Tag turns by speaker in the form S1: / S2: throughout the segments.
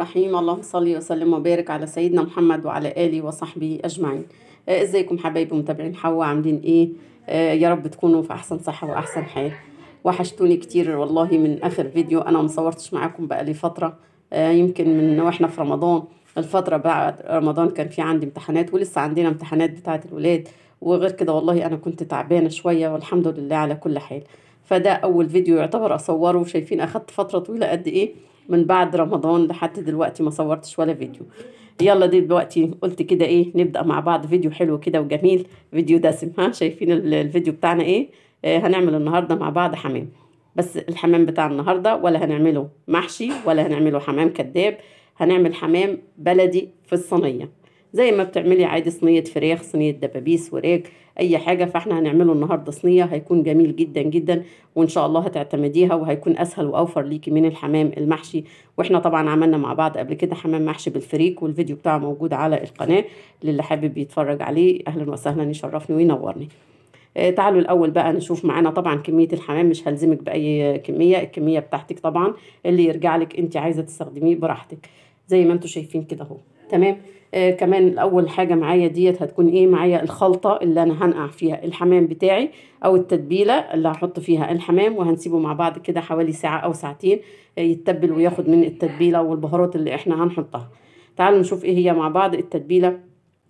S1: الرحيم اللهم صل وسلم وبارك على سيدنا محمد وعلى اله وصحبه اجمعين آه، ازيكم حبايبي متابعين حوا عاملين ايه آه يا رب تكونوا في احسن صحه واحسن حال وحشتوني كتير والله من اخر فيديو انا ما صورتش معاكم بقالي فتره آه يمكن من واحنا في رمضان الفتره بعد رمضان كان في عندي امتحانات ولسه عندنا امتحانات بتاعه الولاد وغير كده والله انا كنت تعبانه شويه والحمد لله على كل حال فده اول فيديو يعتبر اصوره شايفين اخدت فتره طويله قد ايه من بعد رمضان لحد دلوقتي ما صورتش ولا فيديو يلا دي دلوقتي قلت كده ايه نبدا مع بعض فيديو حلو كده وجميل فيديو دسم ها شايفين الفيديو بتاعنا ايه آه هنعمل النهارده مع بعض حمام بس الحمام بتاع النهارده ولا هنعمله محشي ولا هنعمله حمام كداب هنعمل حمام بلدي في الصينيه زي ما بتعملي عادي صينيه فراخ صينيه دبابيس وراك اي حاجه فاحنا هنعمله النهارده صينيه هيكون جميل جدا جدا وان شاء الله هتعتمديها وهيكون اسهل واوفر ليكي من الحمام المحشي واحنا طبعا عملنا مع بعض قبل كده حمام محشي بالفريك والفيديو بتاعه موجود على القناه للي حابب يتفرج عليه اهلا وسهلا يشرفني وينورني آه، تعالوا الاول بقى نشوف معانا طبعا كميه الحمام مش هلزمك باي كميه الكميه بتاعتك طبعا اللي يرجع لك انت عايزه تستخدميه براحتك زي ما انتم شايفين كده اهو تمام آه كمان اول حاجه معايا ديت هتكون ايه معايا الخلطه اللي انا هنقع فيها الحمام بتاعي او التتبيله اللي هحط فيها الحمام وهنسيبه مع بعض كده حوالي ساعه او ساعتين آه يتبل وياخد من التتبيله والبهارات اللي احنا هنحطها تعالوا نشوف ايه هي مع بعض التتبيله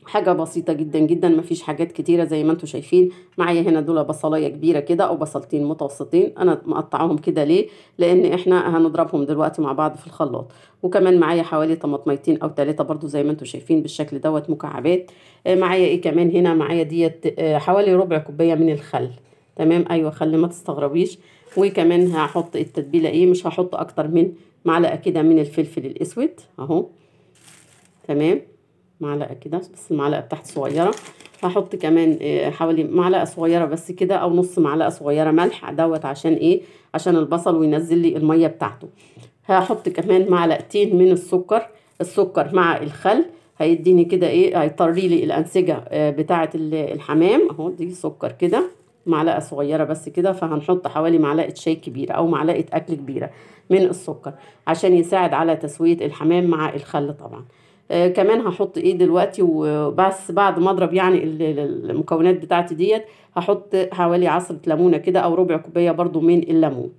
S1: حاجة بسيطة جدا جدا مفيش حاجات كتيرة زي ما انتوا شايفين معايا هنا دول بصلاية كبيرة كده او بصلتين متوسطين انا مقطعاهم كده ليه لان احنا هنضربهم دلوقتي مع بعض في الخلاط وكمان معايا حوالي طماطميتين او ثلاثة برضو زي ما انتوا شايفين بالشكل دوت مكعبات آه، معايا ايه كمان هنا معايا ديت آه، حوالي ربع كوباية من الخل تمام ايوه خل ما تستغربيش وكمان هحط التتبيلة ايه مش هحط اكتر من معلقة كده من الفلفل الاسود اهو تمام معلقه كده بس المعلقه بتاعت صغيره هحط كمان آه، حوالي معلقه صغيره بس كده او نص معلقه صغيره ملح دوت عشان ايه عشان البصل وينزل لي الميه بتاعته هحط كمان معلقتين من السكر السكر مع الخل هيديني كده ايه هيطري لي الانسجه آه، بتاعه الحمام اهو دي سكر كده معلقه صغيره بس كده فهنحط حوالي معلقه شاي كبيره او معلقه اكل كبيره من السكر عشان يساعد على تسويه الحمام مع الخل طبعا آه، كمان هحط ايه دلوقتي وبس بعد ما اضرب يعني المكونات بتاعتي ديت هحط حوالي عصرة ليمونة كده او ربع كوباية برضو من الليمون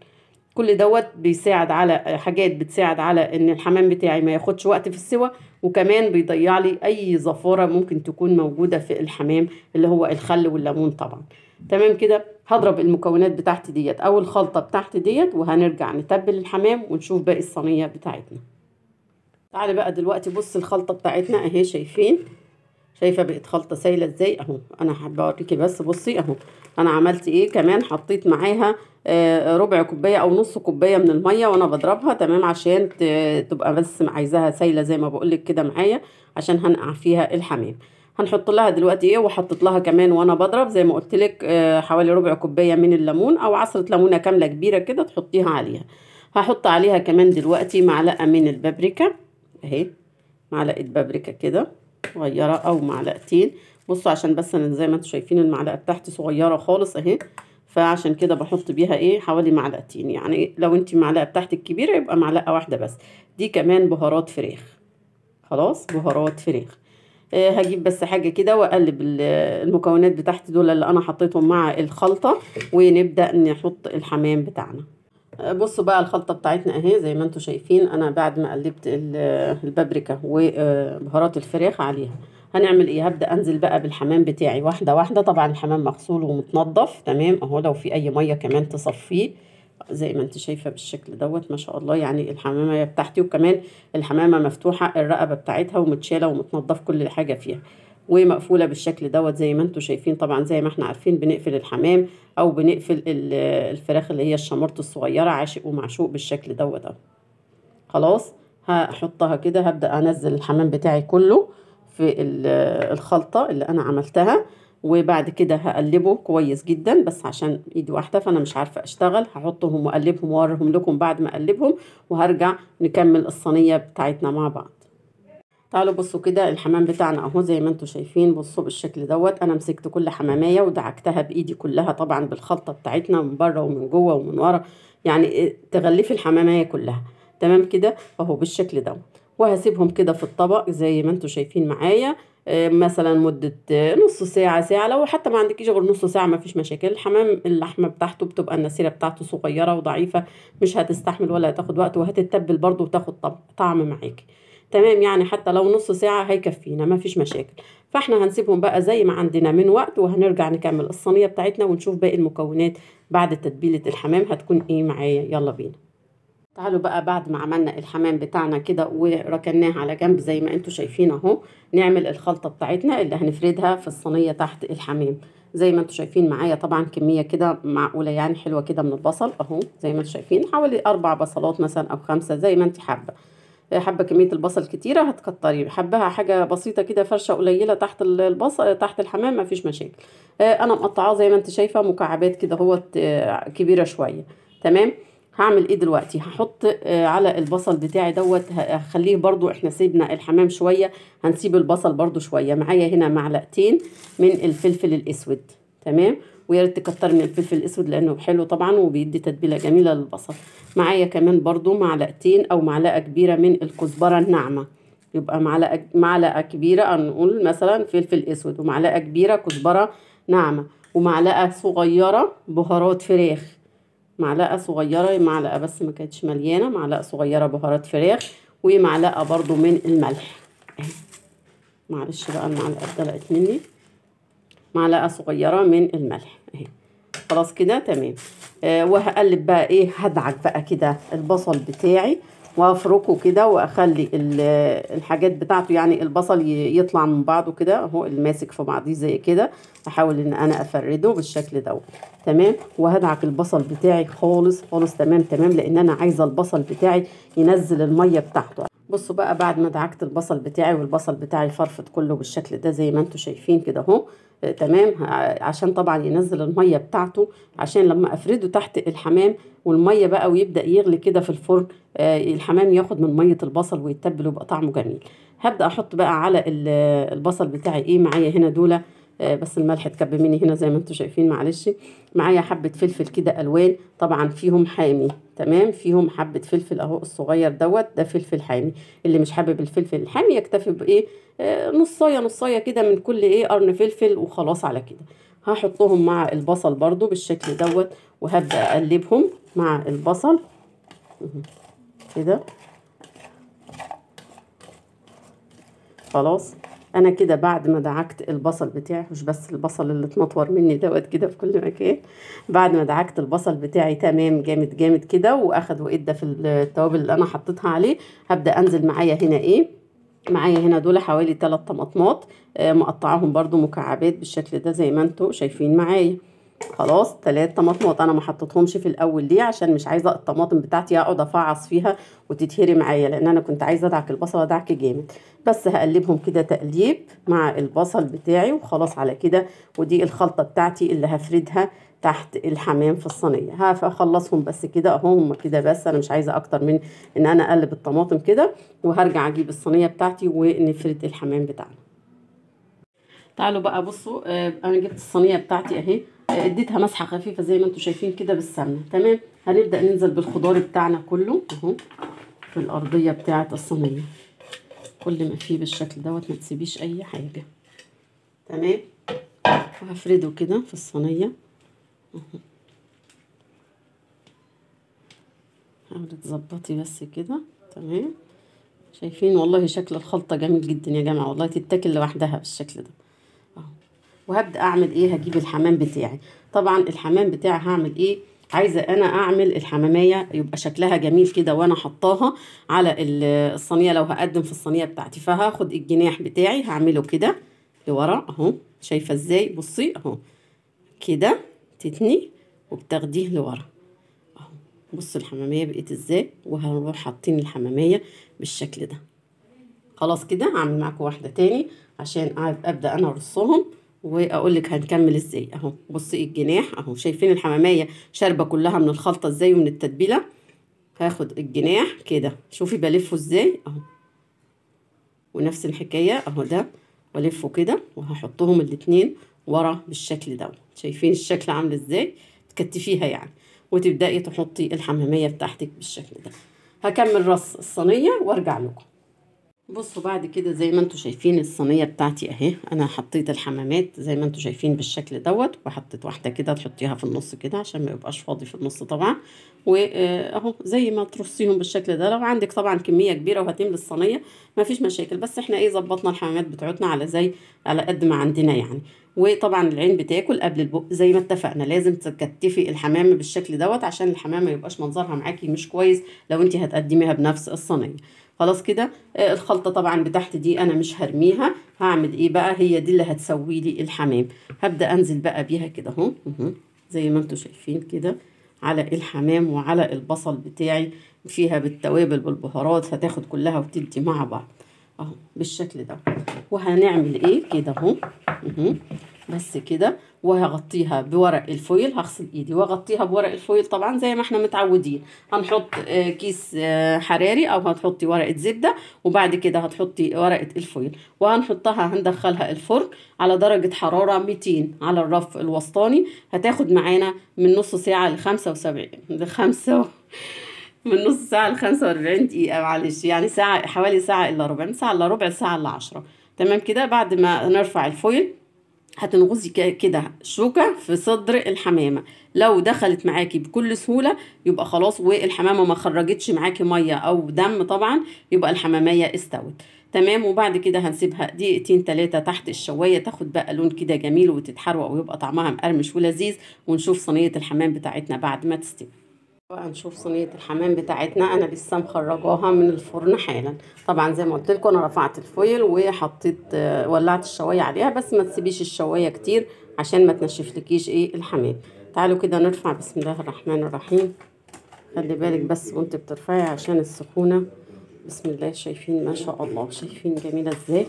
S1: كل دوت بيساعد على حاجات بتساعد على ان الحمام بتاعي ما ياخدش وقت في السوى وكمان بيضيع لي اي زفاره ممكن تكون موجوده في الحمام اللي هو الخل والليمون طبعا تمام كده هضرب المكونات بتاعتي ديت او الخلطه بتاعتي ديت وهنرجع نتبل الحمام ونشوف باقي الصينيه بتاعتنا تعالي بقى دلوقتي بص الخلطة بتاعتنا اهي شايفين شايفة بقت خلطة سايلة ازاي اهو انا حابة اوريكي بس بصي اهو انا عملت ايه كمان حطيت معاها آه، ربع كوباية او نص كوباية من المية وانا بضربها تمام عشان تبقى بس عايزاها سايلة زي ما بقولك كده معايا عشان هنقع فيها الحمام هنحط لها دلوقتي ايه وحطيت لها كمان وانا بضرب زي ما قلت لك آه، حوالي ربع كوبايه من الليمون او عصره ليمونه كامله كبيره كده تحطيها عليها هحط عليها كمان دلوقتي معلقه من البابريكا اهي معلقة بابريكا كده صغيرة او معلقتين بصوا عشان بس زي ما انتم شايفين المعلقة بتاعتي صغيرة خالص اهي فعشان كده بحط بيها ايه حوالي معلقتين يعني لو انت معلقة بتاعتك كبيرة يبقى معلقة واحدة بس دي كمان بهارات فراخ خلاص بهارات فراخ آه هجيب بس حاجة كده واقلب المكونات بتاعتي دول اللي انا حطيتهم مع الخلطة ونبدأ نحط الحمام بتاعنا بصوا بقى الخلطة بتاعتنا اهي زي ما انتم شايفين انا بعد ما قلبت البابريكا وبهارات آه، الفراخ عليها هنعمل ايه هبدا انزل بقى بالحمام بتاعي واحده واحده طبعا الحمام مغسول ومتنضف تمام اهو لو في اي ميه كمان تصفيه زي ما انت شايفه بالشكل دوت ما شاء الله يعني الحمامه بتاعتي وكمان الحمامه مفتوحه الرقبه بتاعتها ومتشاله ومتنضف كل حاجه فيها ومقفولة بالشكل دوت زي ما انتم شايفين طبعا زي ما احنا عارفين بنقفل الحمام او بنقفل الفراخ اللي هي الشمرت الصغيرة عاشق ومعشوق بالشكل دوت خلاص هحطها كده هبدأ انزل الحمام بتاعي كله في الخلطة اللي انا عملتها وبعد كده هقلبه كويس جدا بس عشان ايدي واحده فانا مش عارفه اشتغل هحطهم واقلبهم واوريهم لكم بعد ما اقلبهم وهرجع نكمل الصينيه بتاعتنا مع بعض تعالوا بصوا كده الحمام بتاعنا اهو زي ما انتم شايفين بصوا بالشكل دوت انا مسكت كل حماميه ودعكتها بايدي كلها طبعا بالخلطه بتاعتنا من بره ومن جوه ومن ورا يعني إيه، تغلفي الحماميه كلها تمام كده اهو بالشكل دوت وهسيبهم كده في الطبق زي ما انتم شايفين معايا آه، مثلا مدة نص ساعة ساعة لو حتى ما عندكيش غير نص ساعة ما فيش مشاكل الحمام اللحمة بتاعته بتبقى النسيرة بتاعته صغيرة وضعيفة مش هتستحمل ولا هتاخد وقت وهتتبل برضه وتاخد طعم معاكي تمام يعني حتى لو نص ساعة هيكفينا مفيش مشاكل فاحنا هنسيبهم بقى زي ما عندنا من وقت وهنرجع نكمل الصينية بتاعتنا ونشوف باقي المكونات بعد تتبيلة الحمام هتكون ايه معايا يلا بينا تعالوا بقى بعد ما عملنا الحمام بتاعنا كده وركناه على جنب زي ما انتوا شايفين اهو نعمل الخلطة بتاعتنا اللي هنفردها في الصينية تحت الحمام زي ما انتوا شايفين معايا طبعا كمية كده معقولة يعني حلوة كده من البصل اهو زي ما انتوا شايفين حوالي اربع بصلات مثلا او خمسة زي ما انت حابة حبه كميه البصل كتيره هتكتري حبها حاجه بسيطه كده فرشه قليله تحت البصل تحت الحمام مفيش مشاكل آه، انا مقطعاه زي ما انت شايفه مكعبات كده اهوت آه، كبيره شويه تمام هعمل ايه دلوقتي هحط آه، على البصل بتاعي دوت هخليه برضو احنا سيبنا الحمام شويه هنسيب البصل برضو شويه معايا هنا معلقتين من الفلفل الاسود تمام ويا ريت تكتر من الفلفل الاسود لانه حلو طبعا وبيدي تتبيله جميله للبصل معايا كمان برضو معلقتين او معلقه كبيره من الكزبره الناعمه يبقى معلقه معلقه كبيره هنقول مثلا فلفل اسود ومعلقه كبيره كزبره ناعمه ومعلقه صغيره بهارات فراخ معلقه صغيره معلقه بس ما كانتش مليانه معلقه صغيره بهارات فراخ ومعلقه برضو من الملح معلش بقى المعلقه اتدلقت مني معلقه صغيره من الملح اهي خلاص كده تمام آه وهقلب بقى ايه هدعك بقى كده البصل بتاعي وافركه كده واخلي الحاجات بتاعته يعني البصل يطلع من بعضه كده اهو الماسك في بعضيه زي كده احاول ان انا افرده بالشكل ده تمام وهدعك البصل بتاعي خالص خالص تمام تمام لان انا عايزه البصل بتاعي ينزل الميه بتاعته بصوا بقى بعد ما دعكت البصل بتاعي والبصل بتاعي فرفت كله بالشكل ده زي ما انتم شايفين كده اهو آه، تمام عشان طبعا ينزل الميه بتاعته عشان لما افرده تحت الحمام والميه بقى ويبدا يغلي كده في الفرن آه الحمام ياخد من ميه البصل ويتبل ويبقى طعمه جميل هبدا احط بقى على البصل بتاعي ايه معايا هنا دوله آه، بس الملح اتكب مني هنا زي ما انتم شايفين معلش معايا حبه فلفل كده الوان طبعا فيهم حامي تمام فيهم حبه فلفل اهو الصغير دوت ده فلفل حامي اللي مش حابب الفلفل الحامي يكتفي بايه آه نصايه نصايه كده من كل ايه قرن فلفل وخلاص على كده هحطهم مع البصل برضو بالشكل دوت وهبدا اقلبهم مع البصل كده خلاص انا كده بعد ما دعكت البصل بتاعي مش بس البصل اللي اتنطور مني دوت كده في كل مكان بعد ما دعكت البصل بتاعي تمام جامد جامد كده واخد وادى في التوابل اللي انا حطيتها عليه هبدا انزل معايا هنا ايه معايا هنا دول حوالي 3 طماطمات آه، مقطعاهم برضو مكعبات بالشكل ده زي ما انتم شايفين معايا خلاص تلات طماطمات انا ما حطيتهمش في الاول ليه عشان مش عايزه الطماطم بتاعتي اقعد افعص فيها وتتهري معايا لان انا كنت عايزه ادعك البصله دعك جامد بس هقلبهم كده تقليب مع البصل بتاعي وخلاص على كده ودي الخلطه بتاعتي اللي هفردها تحت الحمام في الصينيه هخلصهم بس كده اهو هم كده بس انا مش عايزه اكتر من ان انا اقلب الطماطم كده وهرجع اجيب الصينيه بتاعتي ونفرد الحمام بتاعنا تعالوا بقى بصوا آه، انا جبت الصينيه بتاعتي اهي اديتها مسحه خفيفه زي ما انتم شايفين كده بالسمنه تمام هنبدا ننزل بالخضار بتاعنا كله اهو في الارضيه بتاعه الصينيه كل ما فيه بالشكل دوت ما تسيبيش اي حاجه تمام وهفرده كده في الصينيه اهو حاولي تظبطي بس كده تمام شايفين والله شكل الخلطه جميل جدا يا جماعه والله تتاكل لوحدها بالشكل ده وهبدا اعمل ايه هجيب الحمام بتاعي طبعا الحمام بتاعي هعمل ايه عايزه انا اعمل الحماميه يبقى شكلها جميل كده وانا حطاها على الصينيه لو هقدم في الصينيه بتاعتي فهاخد الجناح بتاعي هعمله كده لورا اهو شايفه ازاي بصي اهو كده تتني وبتاخديه لورا اهو بص الحماميه بقيت ازاي وهنروح حاطين الحماميه بالشكل ده خلاص كده هعمل معاكم واحده تاني عشان ابدا انا ارصهم واقول لك هنكمل ازاي اهو بصي الجناح اهو شايفين الحماميه شاربه كلها من الخلطه ازاي ومن التتبيله هاخد الجناح كده شوفي بلفه ازاي اهو ونفس الحكايه اهو ده بلفه كده وهحطهم الاتنين ورا بالشكل ده شايفين الشكل عامل ازاي تكتفيها يعني وتبداي تحطي الحماميه بتاعتك بالشكل ده هكمل رص الصينيه وارجع لكم بصوا بعد كده زي ما انتم شايفين الصينيه بتاعتي اهي انا حطيت الحمامات زي ما انتم شايفين بالشكل دوت وحطيت واحده كده تحطيها في النص كده عشان ما يبقاش فاضي في النص طبعا واهو زي ما ترصيهم بالشكل ده لو عندك طبعا كميه كبيره وهتملي الصينيه مفيش مشاكل بس احنا ايه ظبطنا الحمامات بتاعتنا على زي على قد ما عندنا يعني وطبعا العين بتاكل قبل البق زي ما اتفقنا لازم تكتفي الحمامه بالشكل دوت عشان الحمامه ما يبقاش منظرها معاكي مش كويس لو انت هتقدميها بنفس الصينيه خلاص كده آه الخلطة طبعا بتاعتي دي أنا مش هرميها هعمل إيه بقى هي دي اللي هتسوي لي الحمام هبدأ أنزل بقى بيها كده أهو زي ما انتم شايفين كده على الحمام وعلى البصل بتاعي فيها بالتوابل بالبهارات هتاخد كلها وتدي مع بعض اهو بالشكل ده وهنعمل ايه كده اهو بس كده وهغطيها بورق الفويل هغسل ايدي واغطيها بورق الفويل طبعا زي ما احنا متعودين هنحط آه، كيس آه، حراري او هتحطي ورقه زبده وبعد كده هتحطي ورقه الفويل وهنحطها هندخلها الفرن على درجه حراره 200 على الرف الوسطاني هتاخد معانا من نص ساعه ل 75 لخمسة و... من نص ساعة ل 45 دقيقة معلش يعني ساعة حوالي ساعة إلا ربع من ساعة إلا ربع ساعة إلا عشرة تمام كده بعد ما نرفع الفويل هتنغزي كده شوكة في صدر الحمامة لو دخلت معاكي بكل سهولة يبقى خلاص والحمامة ما خرجتش معاكي مية أو دم طبعا يبقى الحمامية استوت تمام وبعد كده هنسيبها دقيقتين تلاتة تحت الشواية تاخد بقى لون كده جميل وتتحروق ويبقى طعمها مقرمش ولذيذ ونشوف صينية الحمام بتاعتنا بعد ما تستوي نشوف صينيه الحمام بتاعتنا انا لسه مخرجاها من الفرن حالا طبعا زي ما قلت لكم انا رفعت الفويل وحطيت ولعت الشوايه عليها بس ما تسيبيش الشوايه كتير عشان ما تنشفلكيش ايه الحمام تعالوا كده نرفع بسم الله الرحمن الرحيم خلي بالك بس وانت بترفعي عشان السخونه بسم الله شايفين ما شاء الله شايفين جميله ازاي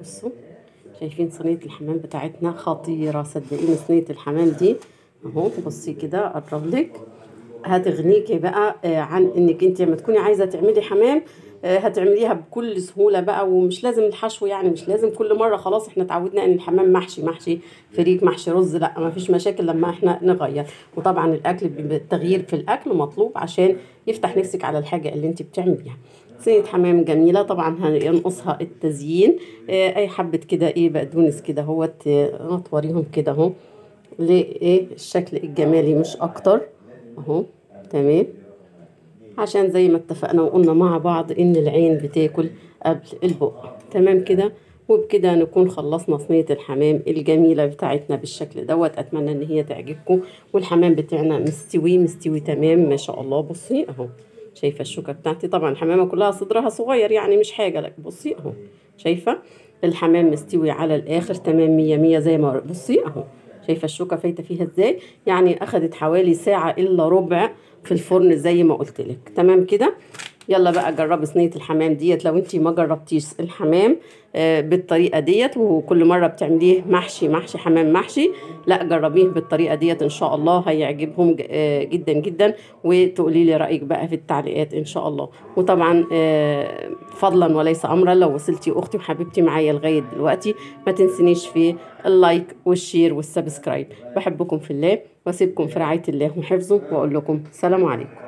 S1: بصوا شايفين صينيه الحمام بتاعتنا خطيره صدقيني صينيه الحمام دي اهو بصي كده اقرب لك هتغنيكي بقى آه، عن انك انت لما تكوني عايزه تعملي حمام آه، هتعمليها بكل سهوله بقى ومش لازم الحشو يعني مش لازم كل مره خلاص احنا اتعودنا ان الحمام محشي محشي فريك محشي رز لا ما فيش مشاكل لما احنا نغير وطبعا الاكل التغيير في الاكل مطلوب عشان يفتح نفسك على الحاجه اللي انت بتعمليها صينية حمام جميلة طبعا هينقصها التزيين اه اي حبة كده ايه بقدونس كده اهوت آه، نطوريهم كده اهو ليه الشكل الجمالي مش اكتر اهو تمام عشان زي ما اتفقنا وقلنا مع بعض ان العين بتاكل قبل البق تمام كده وبكده نكون خلصنا صينية الحمام الجميلة بتاعتنا بالشكل دوت اتمنى ان هي تعجبكم والحمام بتاعنا مستوي مستوي تمام ما شاء الله بصي اهو شايفة الشوكة بتاعتي طبعا الحمامة كلها صدرها صغير يعني مش حاجة لك بصي اهو شايفة الحمام مستوي على الاخر تمام مية مية زي ما بصي اهو شايفه الشوكه فايته فيها ازاي يعني اخدت حوالي ساعه الا ربع في الفرن زي ما قلت لك تمام كده يلا بقى جربي صينيه الحمام ديت لو انت ما جربتيش الحمام آه، بالطريقه ديت وكل مره بتعمليه محشي محشي حمام محشي لا جربيه بالطريقه ديت ان شاء الله هيعجبهم آه، جدا جدا وتقولي لي رايك بقى في التعليقات ان شاء الله وطبعا آه، فضلا وليس امرا لو وصلتي اختي وحبيبتي معايا لغايه دلوقتي ما تنسنيش في اللايك والشير والسبسكرايب بحبكم في الله واسيبكم في رعايه الله وحفظه واقول لكم سلام عليكم